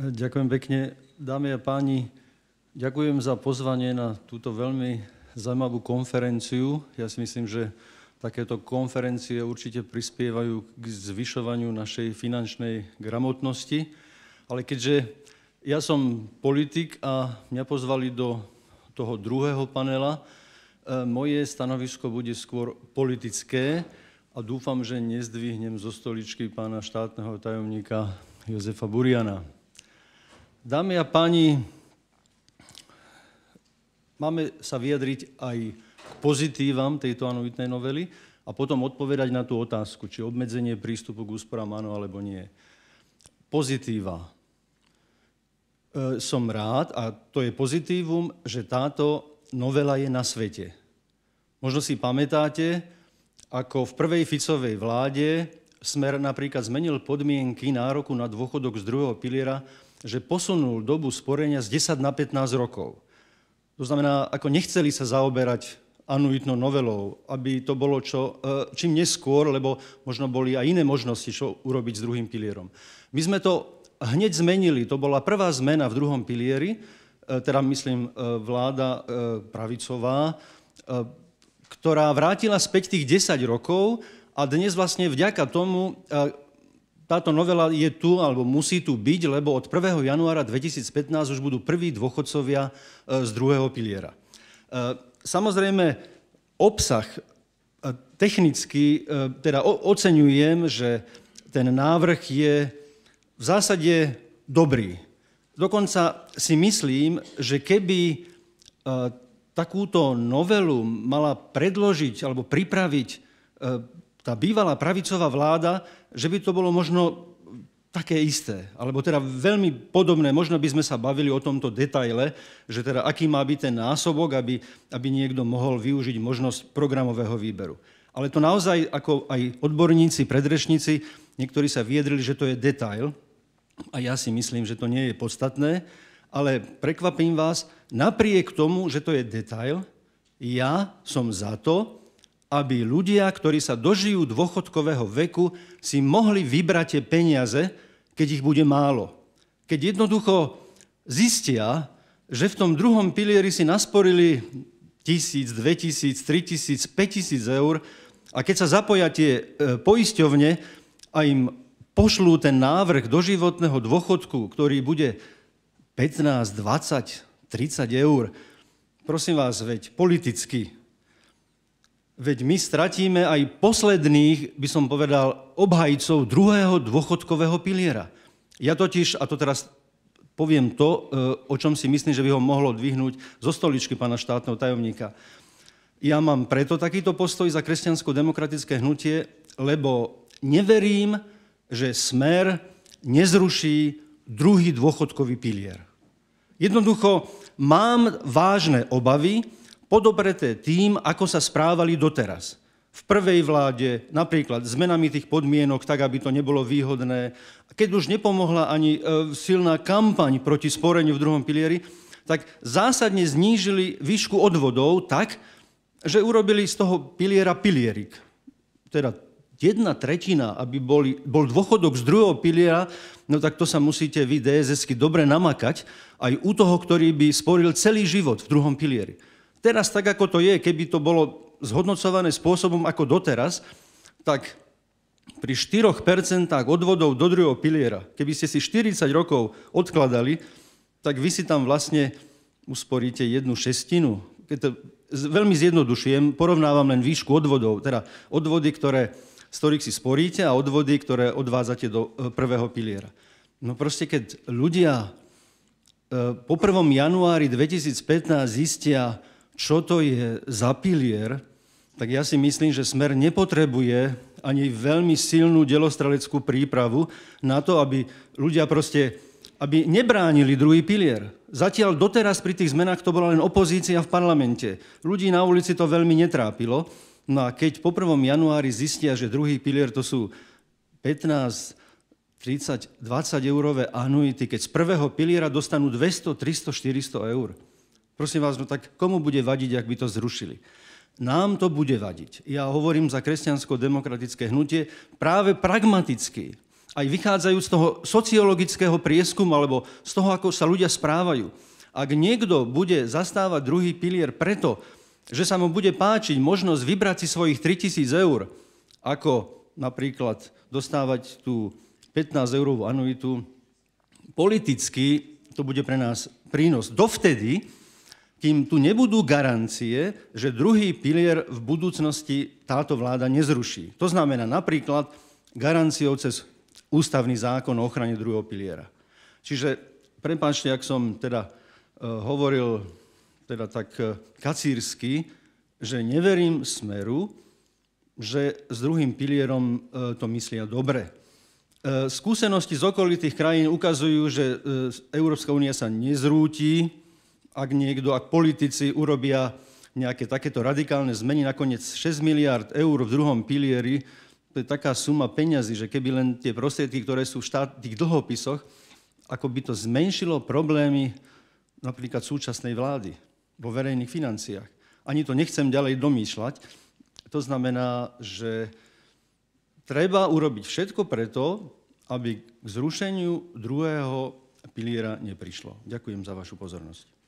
Ďakujem pekne. Dámy a páni, ďakujem za pozvanie na túto veľmi zaujímavú konferenciu. Ja si myslím, že takéto konferencie určite prispievajú k zvyšovaniu našej finančnej gramotnosti. Ale keďže ja som politik a mňa pozvali do toho druhého panela, e, moje stanovisko bude skôr politické a dúfam, že nezdvihnem zo stoličky pána štátneho tajomníka Jozefa Buriana. Dámy a páni, máme sa vyjadriť aj k pozitívam tejto anuitnej novely a potom odpovedať na tú otázku, či obmedzenie prístupu k úsporám áno alebo nie. Pozitíva. E, som rád, a to je pozitívum, že táto novela je na svete. Možno si pamätáte, ako v prvej Ficovej vláde Smer napríklad zmenil podmienky nároku na dôchodok z druhého piliera že posunul dobu sporenia z 10 na 15 rokov. To znamená, ako nechceli sa zaoberať anuitnou novelou, aby to bolo čo, e, čím neskôr, lebo možno boli aj iné možnosti, čo urobiť s druhým pilierom. My sme to hneď zmenili, to bola prvá zmena v druhom pilieri, e, teda myslím e, vláda pravicová, ktorá vrátila späť tých 10 rokov a dnes vlastne vďaka tomu táto novela je tu, alebo musí tu byť, lebo od 1. januára 2015 už budú prví dôchodcovia e, z druhého piliera. E, samozrejme, obsah e, technicky, teda oceňujem, že ten návrh je v zásade dobrý. Dokonca si myslím, že keby takúto novelu mala predložiť alebo pripraviť tá bývalá pravicová vláda, že by to bolo možno také isté, alebo teda veľmi podobné, možno by sme sa bavili o tomto detaile, že teda aký má byť ten násobok, aby, aby niekto mohol využiť možnosť programového výberu. Ale to naozaj, ako aj odborníci, predrečníci, niektorí sa vyjadrili, že to je detail, a ja si myslím, že to nie je podstatné, ale prekvapím vás, napriek tomu, že to je detail, ja som za to, aby ľudia, ktorí sa dožijú dôchodkového veku, si mohli vybrať tie peniaze, keď ich bude málo. Keď jednoducho zistia, že v tom druhom pilieri si nasporili tri 2000, 3000, 5000 eur a keď sa zapoja tie e, poisťovne a im pošlú ten návrh doživotného dôchodku, ktorý bude 15, 20, 30 eur, prosím vás, veď politicky Veď my stratíme aj posledných, by som povedal, obhajcov druhého dôchodkového piliera. Ja totiž, a to teraz poviem to, e, o čom si myslím, že by ho mohlo dvihnúť zo stoličky pána štátneho tajomníka. Ja mám preto takýto postoj za kresťansko-demokratické hnutie, lebo neverím, že smer nezruší druhý dôchodkový pilier. Jednoducho mám vážne obavy, podobreté tým, ako sa správali doteraz. V prvej vláde napríklad zmenami tých podmienok, tak aby to nebolo výhodné. Keď už nepomohla ani e, silná kampaň proti sporeniu v druhom pilieri, tak zásadne znížili výšku odvodov tak, že urobili z toho piliera pilierik. Teda jedna tretina, aby boli, bol dôchodok z druhého piliera, no tak to sa musíte vy dss dobre namakať aj u toho, ktorý by sporil celý život v druhom pilieri. Teraz tak, ako to je, keby to bolo zhodnocované spôsobom ako doteraz, tak pri 4% odvodov do druhého piliera, keby ste si 40 rokov odkladali, tak vy si tam vlastne usporíte jednu šestinu. Keď to veľmi zjednodušujem, porovnávam len výšku odvodov, teda odvody, ktoré, z ktorých si sporíte a odvody, ktoré odvádzate do e, prvého piliera. No proste, keď ľudia e, po 1. januári 2015 zistia, čo to je za pilier, tak ja si myslím, že smer nepotrebuje ani veľmi silnú delostraleckú prípravu na to, aby ľudia proste aby nebránili druhý pilier. Zatiaľ doteraz pri tých zmenách to bola len opozícia v parlamente. Ľudí na ulici to veľmi netrápilo. No a keď po 1. januári zistia, že druhý pilier to sú 15, 30, 20 eurové anuity, keď z prvého piliera dostanú 200, 300, 400 eur Prosím vás, no tak komu bude vadiť, ak by to zrušili? Nám to bude vadiť. Ja hovorím za kresťansko-demokratické hnutie práve pragmaticky, aj vychádzajú z toho sociologického prieskumu alebo z toho, ako sa ľudia správajú. Ak niekto bude zastávať druhý pilier preto, že sa mu bude páčiť možnosť vybrať si svojich 3000 eur, ako napríklad dostávať tú 15 eurovú anuitu, politicky to bude pre nás prínos. Dovtedy, kým tu nebudú garancie, že druhý pilier v budúcnosti táto vláda nezruší. To znamená napríklad garanciou cez ústavný zákon o ochrane druhého piliera. Čiže, prepáčte, ak som teda e, hovoril teda tak e, kacírsky, že neverím smeru, že s druhým pilierom e, to myslia dobre. Skúsenosti z okolitých krajín ukazujú, že Európska únia sa nezrúti, ak niekto, ak politici urobia nejaké takéto radikálne zmeny, nakoniec 6 miliard eur v druhom pilieri, to je taká suma peňazí, že keby len tie prostriedky, ktoré sú v štátnych dlhopisoch, ako by to zmenšilo problémy napríklad súčasnej vlády vo verejných financiách. Ani to nechcem ďalej domýšľať. To znamená, že treba urobiť všetko preto, aby k zrušeniu druhého piliera neprišlo. Ďakujem za vašu pozornosť.